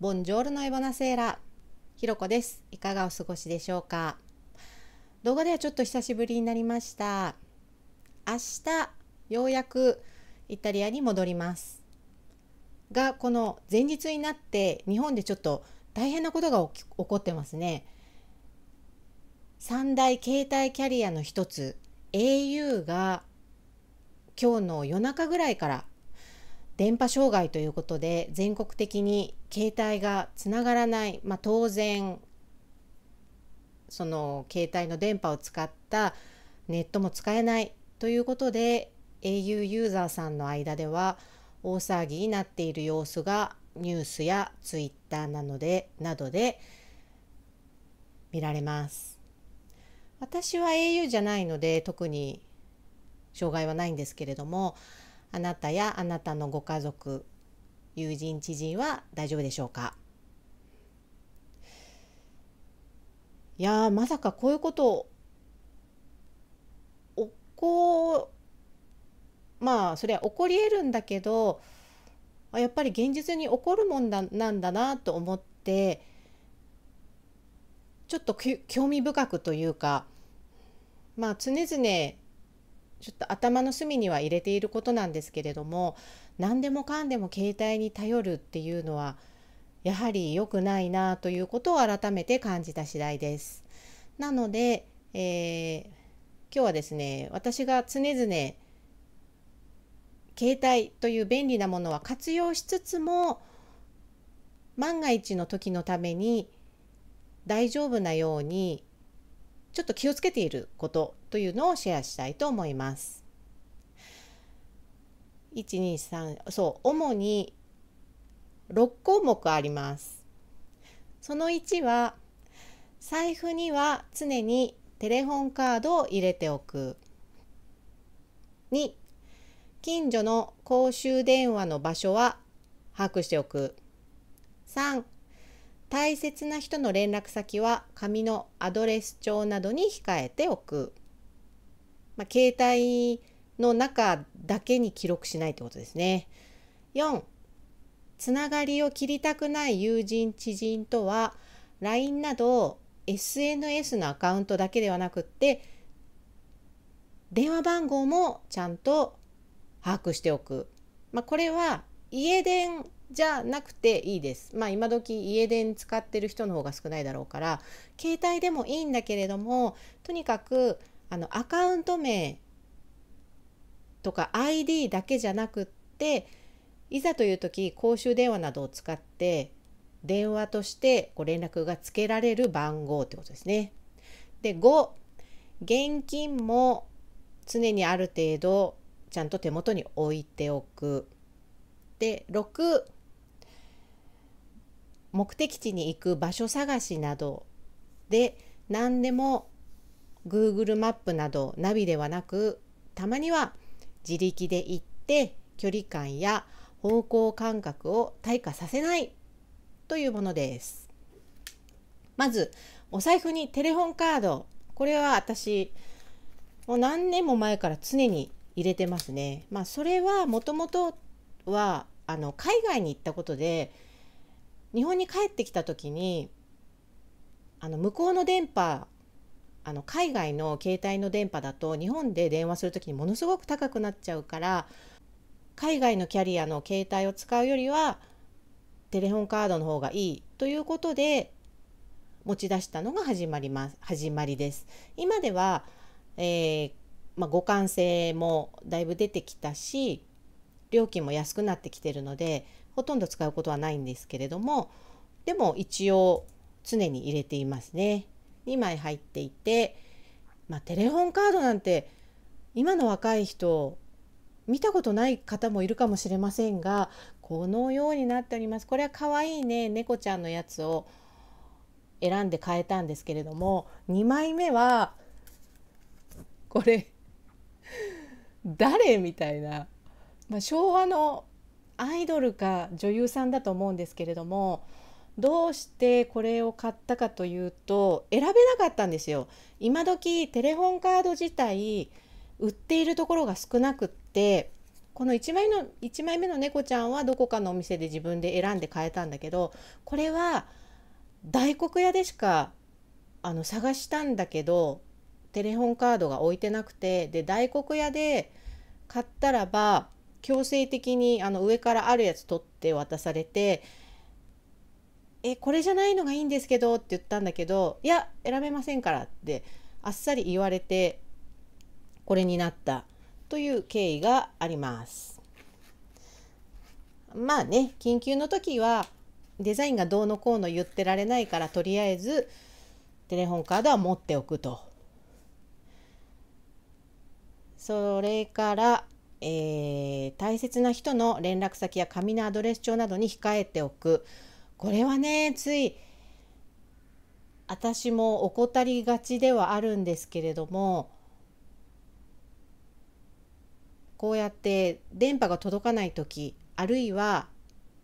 ボンジョールのエボナセーラひろこですいかがお過ごしでしょうか動画ではちょっと久しぶりになりました明日ようやくイタリアに戻りますがこの前日になって日本でちょっと大変なことが起こってますね三大携帯キャリアの一つ au が今日の夜中ぐらいから電波障害ということで全国的に携帯がつながらない、まあ、当然その携帯の電波を使ったネットも使えないということで au ユーザーさんの間では大騒ぎになっている様子がニュースやツイッターなのでなどで見られます私は au じゃないので特に障害はないんですけれどもあなたやあなたのご家族友人知人は大丈夫でしょうかいやまさかこういうことおこまあそれは起こりえるんだけどやっぱり現実に起こるもんだなんだなと思ってちょっと興味深くというかまあ常々ちょっと頭の隅には入れていることなんですけれども何でもかんでも携帯に頼るっていうのはやはり良くないなということを改めて感じた次第です。なので、えー、今日はですね私が常々携帯という便利なものは活用しつつも万が一の時のために大丈夫なようにちょっと気をつけていることというのをシェアしたいと思います。123そう主に6項目あります。その1は財布には常にテレホンカードを入れておく。2近所の公衆電話の場所は把握しておく。3大切な人の連絡先は紙のアドレス帳などに控えておく、まあ、携帯の中だけに記録しないってことですね4つながりを切りたくない友人知人とは LINE など SNS のアカウントだけではなくって電話番号もちゃんと把握しておく、まあ、これは家電じゃなくていいです。まあ今時家電使ってる人の方が少ないだろうから携帯でもいいんだけれどもとにかくあのアカウント名とか ID だけじゃなくっていざという時公衆電話などを使って電話としてご連絡がつけられる番号ってことですね。で5現金も常にある程度ちゃんと手元に置いておく。で6目的地に行く場所探しなどで何でも Google マップなどナビではなくたまには自力で行って距離感や方向感覚を退化させないというものです。まずお財布にテレホンカードこれは私もう何年も前から常に入れてますね。まあ、それはもともとはあの海外に行ったことで日本に帰ってきた時にあの向こうの電波あの海外の携帯の電波だと日本で電話する時にものすごく高くなっちゃうから海外のキャリアの携帯を使うよりはテレホンカードの方がいいということで持ち出したのが始まります始まりです。今では、えー、まあ、互換性もだいぶ出てきたし料金も安くなってきてるのでほとんど使うことはないんですけれどもでも一応常に入れていますね2枚入っていてまあ、テレホンカードなんて今の若い人見たことない方もいるかもしれませんがこのようになっておりますこれは可愛いね猫ちゃんのやつを選んで変えたんですけれども2枚目はこれ誰みたいな、まあ、昭和のアイドルか女優さんだと思うんですけれどもどうしてこれを買ったかというと選べなかったんですよ。今時テレホンカード自体売っているところが少なくってこの1枚の1枚目の猫ちゃんはどこかのお店で自分で選んで買えたんだけどこれは大黒屋でしかあの探したんだけどテレホンカードが置いてなくてで大黒屋で買ったらば強制的にあの上からあるやつ取って渡されて「えこれじゃないのがいいんですけど」って言ったんだけど「いや選べませんから」ってあっさり言われてこれになったという経緯があります。まあね緊急の時はデザインがどうのこうの言ってられないからとりあえずテレホンカードは持っておくと。それからえー、大切な人の連絡先や紙のアドレス帳などに控えておくこれはねつい私も怠りがちではあるんですけれどもこうやって電波が届かない時あるいは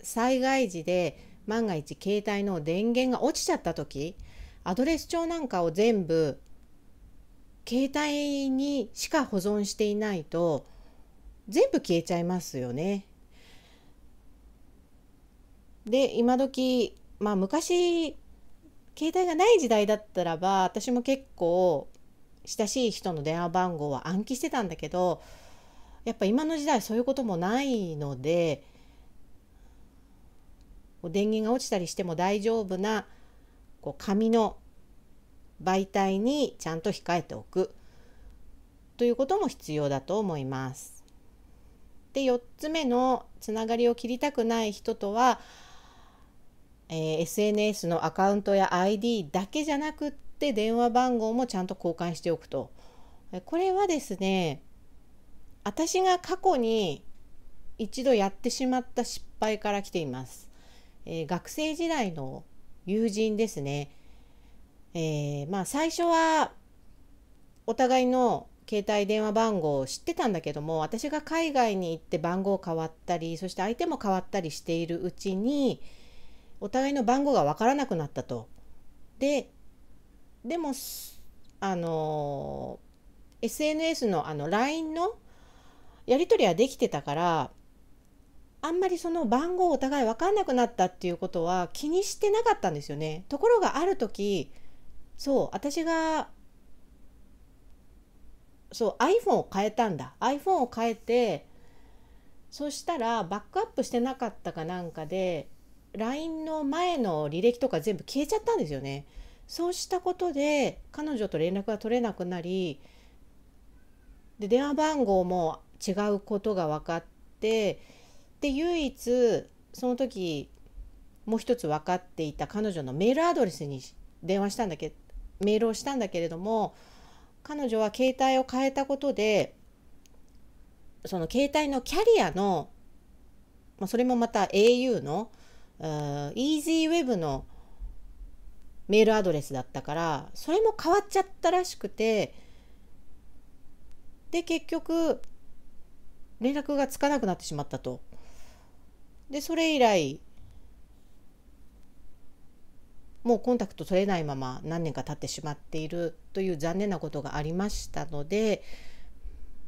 災害時で万が一携帯の電源が落ちちゃった時アドレス帳なんかを全部携帯にしか保存していないと全部消えちゃいますよね。で今時まあ昔携帯がない時代だったらば私も結構親しい人の電話番号は暗記してたんだけどやっぱ今の時代そういうこともないので電源が落ちたりしても大丈夫なこう紙の媒体にちゃんと控えておくということも必要だと思います。で4つ目のつながりを切りたくない人とは、えー、SNS のアカウントや ID だけじゃなくって電話番号もちゃんと交換しておくと。これはですね私が過去に一度やってしまった失敗から来ています。えー、学生時代の友人ですね。えー、まあ最初はお互いの携帯電話番号を知ってたんだけども私が海外に行って番号変わったりそして相手も変わったりしているうちにお互いの番号が分からなくなったと。ででもあの SNS のあの LINE のやり取りはできてたからあんまりその番号お互い分かんなくなったっていうことは気にしてなかったんですよね。ところがある時そう私がそう iPhone を変えたんだ iPhone を変えてそしたらバックアップしてなかったかなんかで LINE の前の履歴とか全部消えちゃったんですよね。そうしたことで彼女と連絡が取れなくなりで電話番号も違うことが分かってで唯一その時もう一つ分かっていた彼女のメールアドレスに電話したんだけメールをしたんだけれども彼女は携帯を変えたことでその携帯のキャリアの、まあ、それもまた au の EasyWeb のメールアドレスだったからそれも変わっちゃったらしくてで結局連絡がつかなくなってしまったと。でそれ以来もうコンタクト取れないまま何年か経ってしまっているという残念なことがありましたので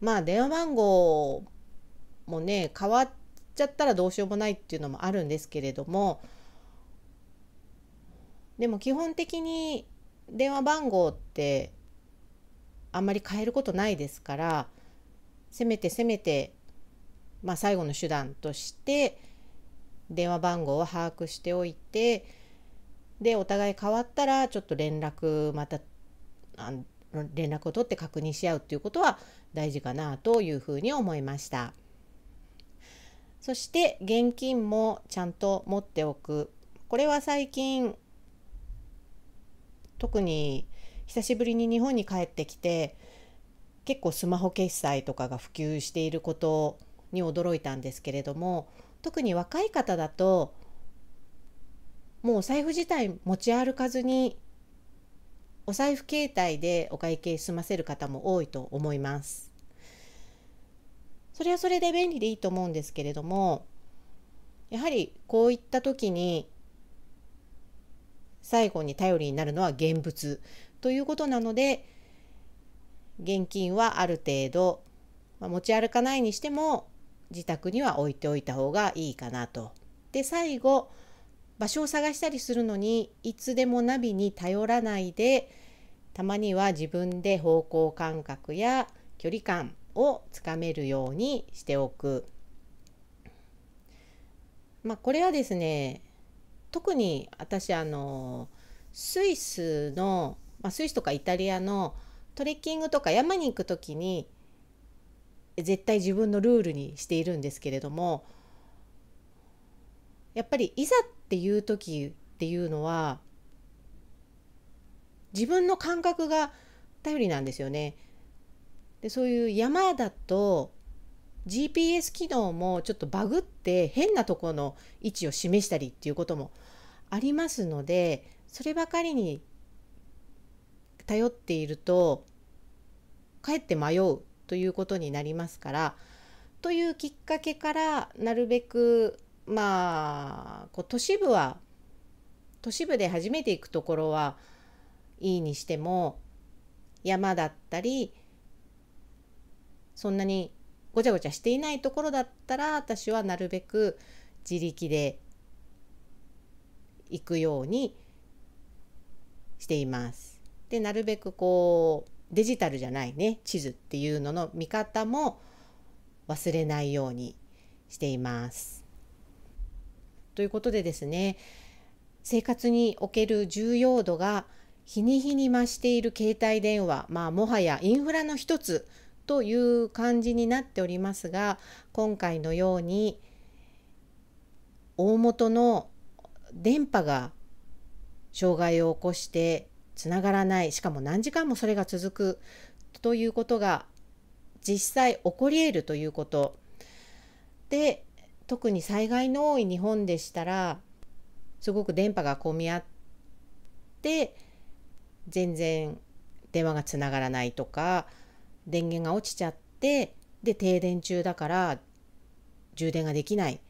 まあ電話番号もね変わっちゃったらどうしようもないっていうのもあるんですけれどもでも基本的に電話番号ってあんまり変えることないですからせめてせめて、まあ、最後の手段として電話番号を把握しておいてでお互い変わったらちょっと連絡また連絡を取って確認し合うっていうことは大事かなというふうに思いました。そして現金もちゃんと持っておく。これは最近特に久しぶりに日本に帰ってきて結構スマホ決済とかが普及していることに驚いたんですけれども特に若い方だともうお財布自体持ち歩かずにお財布携帯でお会計済ませる方も多いと思います。それはそれで便利でいいと思うんですけれどもやはりこういった時に最後に頼りになるのは現物ということなので現金はある程度、まあ、持ち歩かないにしても自宅には置いておいた方がいいかなと。で最後場所を探したりするのにいつでもナビに頼らないでたまには自分で方向感覚や距離感をつかめるようにしておく。まあ、これはですね特に私あのスイスの、まあ、スイスとかイタリアのトレッキングとか山に行く時に絶対自分のルールにしているんですけれどもやっぱりいざっっていう時っていうのは自分の感覚が頼りなんですよね。でそういう山だと GPS 機能もちょっとバグって変なとこの位置を示したりっていうこともありますのでそればかりに頼っているとかえって迷うということになりますからというきっかけからなるべくまあこう都市部は都市部で初めて行くところはいいにしても山だったりそんなにごちゃごちゃしていないところだったら私はなるべく自力で行くようにしています。でなるべくこうデジタルじゃないね地図っていうのの見方も忘れないようにしています。ということでですね生活における重要度が日に日に増している携帯電話、まあ、もはやインフラの一つという感じになっておりますが今回のように大元の電波が障害を起こしてつながらないしかも何時間もそれが続くということが実際起こり得るということで特に災害の多い日本でしたらすごく電波が混み合って全然電話がつながらないとか電源が落ちちゃってで停電中だから充電ができない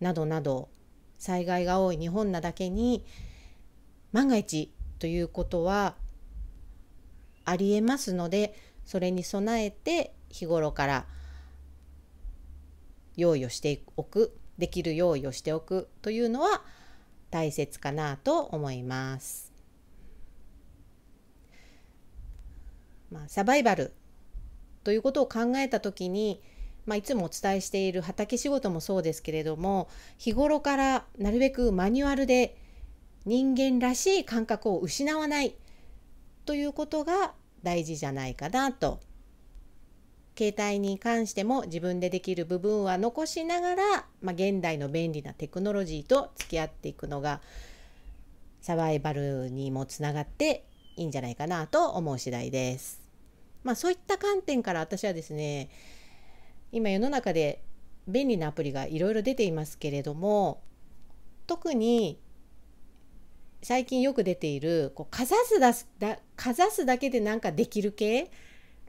などなど災害が多い日本なだけに万が一ということはありえますのでそれに備えて日頃から用意をしておくできる用意をしておくというのは大切かなと思います。まあ、サバイバルということを考えた時に、まあ、いつもお伝えしている畑仕事もそうですけれども日頃からなるべくマニュアルで人間らしい感覚を失わないということが大事じゃないかなと携帯に関しても自分でできる部分は残しながら、まあ、現代の便利なテクノロジーと付き合っていくのがサバイバルにもつながっていいんじゃないかなと思う次第です。まあ、そういった観点から私はですね今世の中で便利なアプリがいろいろ出ていますけれども特に最近よく出ているこうかざすだかざすだけでなんかできる系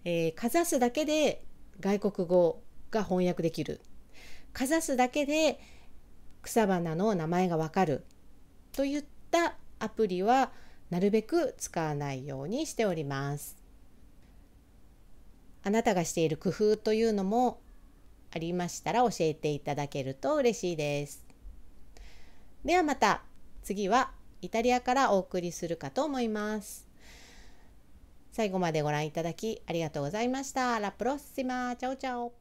えー、かざすだけで外国語が翻訳できるかざすだけで草花の名前がわかるといったアプリはなるべく使わないようにしております。あなたがしている工夫というのもありましたら教えていただけると嬉しいです。ではまた次はイタリアからお送りするかと思います。最後までご覧いただきありがとうございました。ラプロッシマチャオチャオ